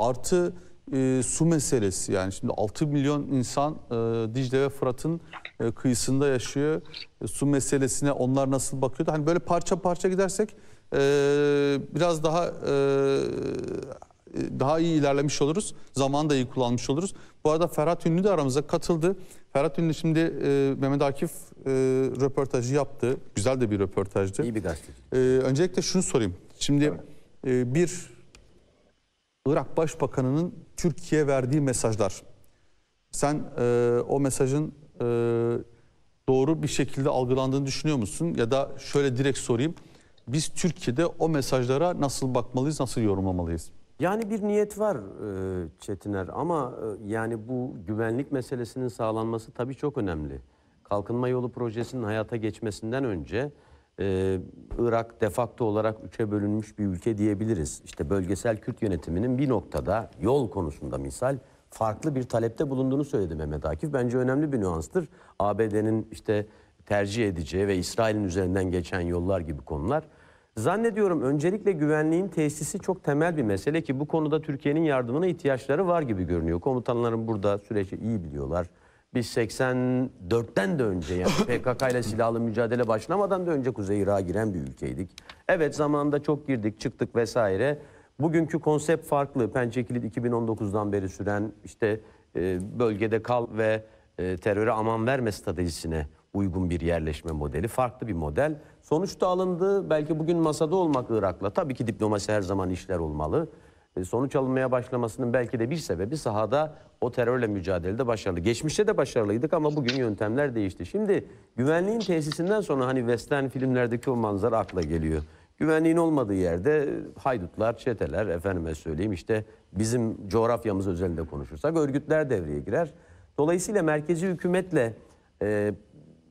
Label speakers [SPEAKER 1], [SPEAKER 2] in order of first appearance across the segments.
[SPEAKER 1] Artı e, su meselesi yani şimdi 6 milyon insan e, Dicle ve Fırat'ın e, kıyısında yaşıyor. E, su meselesine onlar nasıl bakıyordu? Hani böyle parça parça gidersek e, biraz daha e, daha iyi ilerlemiş oluruz. Zaman da iyi kullanmış oluruz. Bu arada Ferhat Ünlü de aramıza katıldı. Ferhat Ünlü şimdi e, Mehmet Akif e, röportajı yaptı. Güzel de bir röportajdı. İyi bir gazeteci. E, öncelikle şunu sorayım. Şimdi evet. e, bir Irak Başbakanı'nın Türkiye'ye verdiği mesajlar. Sen e, o mesajın e, doğru bir şekilde algılandığını düşünüyor musun? Ya da şöyle direkt sorayım. Biz Türkiye'de o mesajlara nasıl bakmalıyız, nasıl yorumlamalıyız? Yani bir niyet
[SPEAKER 2] var e, Çetiner ama e, yani bu güvenlik meselesinin sağlanması tabii çok önemli. Kalkınma Yolu projesinin hayata geçmesinden önce e, Irak defakto olarak üçe bölünmüş bir ülke diyebiliriz. İşte bölgesel Kürt yönetiminin bir noktada yol konusunda misal farklı bir talepte bulunduğunu söyledi Mehmet Akif. Bence önemli bir nüanstır. ABD'nin işte tercih edeceği ve İsrail'in üzerinden geçen yollar gibi konular. Zannediyorum öncelikle güvenliğin tesisi çok temel bir mesele ki bu konuda Türkiye'nin yardımına ihtiyaçları var gibi görünüyor. Komutanların burada süreci iyi biliyorlar. Biz 84'ten de önce yani PKK ile silahlı mücadele başlamadan da önce Kuzey Irak'a giren bir ülkeydik. Evet zamanında çok girdik çıktık vesaire. Bugünkü konsept farklı. Pençe Kilit 2019'dan beri süren işte e, bölgede kal ve e, teröre aman verme stratejisine uygun bir yerleşme modeli. Farklı bir model. Sonuçta alındı. Belki bugün masada olmak Irak'la. Tabii ki diplomasi her zaman işler olmalı. E, sonuç alınmaya başlamasının belki de bir sebebi sahada o terörle mücadelede başarılı. Geçmişte de başarılıydık ama bugün yöntemler değişti. Şimdi güvenliğin tesisinden sonra hani western filmlerdeki o manzara akla geliyor. Güvenliğin olmadığı yerde haydutlar, çeteler, efendime söyleyeyim işte bizim coğrafyamız özelinde konuşursak örgütler devreye girer. Dolayısıyla merkezi hükümetle e,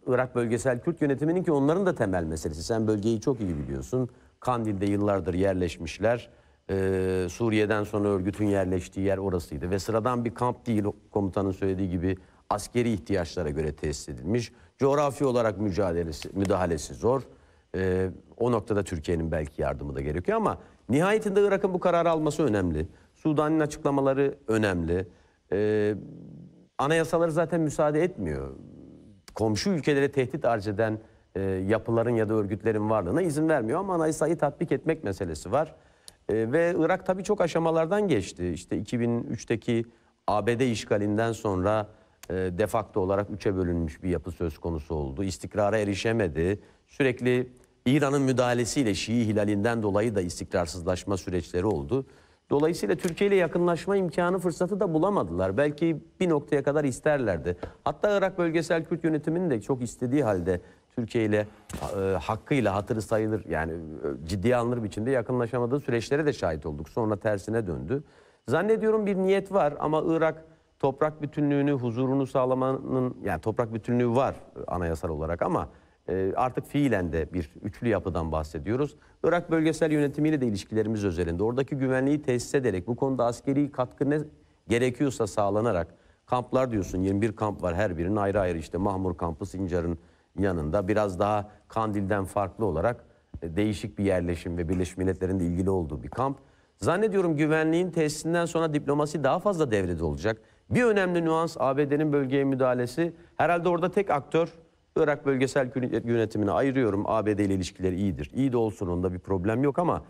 [SPEAKER 2] Irak Bölgesel Kürt Yönetimi'nin ki onların da temel meselesi. Sen bölgeyi çok iyi biliyorsun. Kandil'de yıllardır yerleşmişler. Ee, Suriye'den sonra örgütün yerleştiği yer orasıydı. Ve sıradan bir kamp değil komutanın söylediği gibi askeri ihtiyaçlara göre tesis edilmiş. Coğrafi olarak mücadelesi, müdahalesi zor. Ee, o noktada Türkiye'nin belki yardımı da gerekiyor ama nihayetinde Irak'ın bu kararı alması önemli. Sudan'ın açıklamaları önemli. Ee, anayasaları zaten müsaade etmiyor. Komşu ülkelere tehdit arz eden e, yapıların ya da örgütlerin varlığına izin vermiyor ama anayasayı tatbik etmek meselesi var. E, ve Irak tabii çok aşamalardan geçti. İşte 2003'teki ABD işgalinden sonra e, defakto olarak üçe bölünmüş bir yapı söz konusu oldu. İstikrara erişemedi. Sürekli İran'ın müdahalesiyle Şii hilalinden dolayı da istikrarsızlaşma süreçleri oldu. Dolayısıyla Türkiye ile yakınlaşma imkanı fırsatı da bulamadılar. Belki bir noktaya kadar isterlerdi. Hatta Irak Bölgesel Kürt Yönetimi'nin de çok istediği halde Türkiye ile e, hakkıyla hatırı sayılır yani e, ciddiye alınır biçimde yakınlaşamadığı süreçlere de şahit olduk. Sonra tersine döndü. Zannediyorum bir niyet var ama Irak toprak bütünlüğünü, huzurunu sağlamanın yani toprak bütünlüğü var e, anayasal olarak ama e, artık fiilen de bir üçlü yapıdan bahsediyoruz. Irak bölgesel yönetimiyle de ilişkilerimiz özelinde oradaki güvenliği tesis ederek bu konuda askeri katkı ne gerekiyorsa sağlanarak kamplar diyorsun 21 kamp var her birinin ayrı ayrı işte Mahmur kampı, Sincar'ın yanında biraz daha Kandil'den farklı olarak e, değişik bir yerleşim ve Birleşmiş Milletler'in de ilgili olduğu bir kamp. Zannediyorum güvenliğin tesisinden sonra diplomasi daha fazla devrede olacak. Bir önemli nüans ABD'nin bölgeye müdahalesi. Herhalde orada tek aktör Irak bölgesel yönetimini ayırıyorum. ABD ile ilişkileri iyidir. İyi de olsun onda bir problem yok ama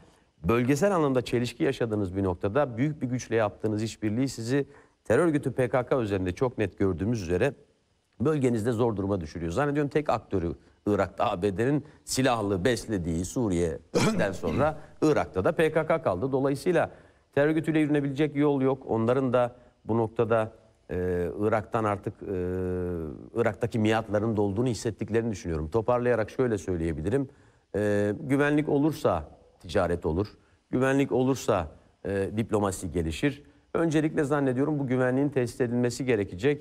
[SPEAKER 2] bölgesel anlamda çelişki yaşadığınız bir noktada büyük bir güçle yaptığınız işbirliği sizi terör örgütü PKK üzerinde çok net gördüğümüz üzere bölgenizde zor duruma düşürüyor. Zannediyorum tek aktörü Irak'ta ABD'nin silahlı beslediği Suriye'den sonra Irak'ta da PKK kaldı. Dolayısıyla terör örgütüyle yürünebilecek yol yok. Onların da bu noktada e, Irak'tan artık e, Irak'taki miatların dolduğunu hissettiklerini düşünüyorum. Toparlayarak şöyle söyleyebilirim. E, güvenlik olursa ticaret olur. Güvenlik olursa e, diplomasi gelişir. Öncelikle zannediyorum bu güvenliğin test edilmesi gerekecek.